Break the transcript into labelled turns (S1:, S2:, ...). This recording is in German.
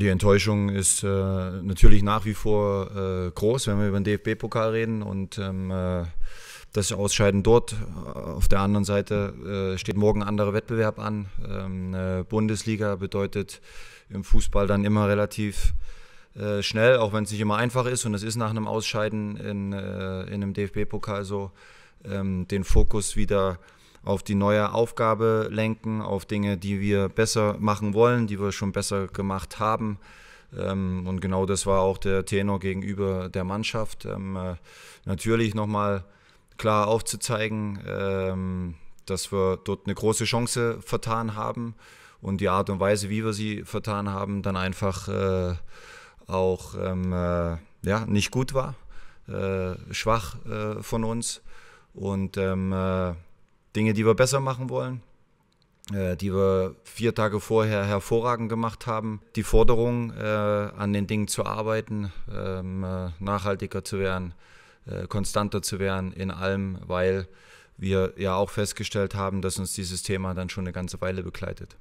S1: Die Enttäuschung ist äh, natürlich nach wie vor äh, groß, wenn wir über den DFB-Pokal reden und ähm, äh, das Ausscheiden dort. Äh, auf der anderen Seite äh, steht morgen ein anderer Wettbewerb an. Ähm, äh, Bundesliga bedeutet im Fußball dann immer relativ schnell, auch wenn es nicht immer einfach ist und es ist nach einem Ausscheiden in, in einem DFB-Pokal so, ähm, den Fokus wieder zu auf die neue Aufgabe lenken, auf Dinge, die wir besser machen wollen, die wir schon besser gemacht haben. Ähm, und genau das war auch der Tenor gegenüber der Mannschaft. Ähm, äh, natürlich nochmal klar aufzuzeigen, ähm, dass wir dort eine große Chance vertan haben und die Art und Weise, wie wir sie vertan haben, dann einfach äh, auch ähm, äh, ja, nicht gut war, äh, schwach äh, von uns. Und ähm, äh, Dinge, die wir besser machen wollen, äh, die wir vier Tage vorher hervorragend gemacht haben. Die Forderung, äh, an den Dingen zu arbeiten, ähm, äh, nachhaltiger zu werden, äh, konstanter zu werden in allem, weil wir ja auch festgestellt haben, dass uns dieses Thema dann schon eine ganze Weile begleitet.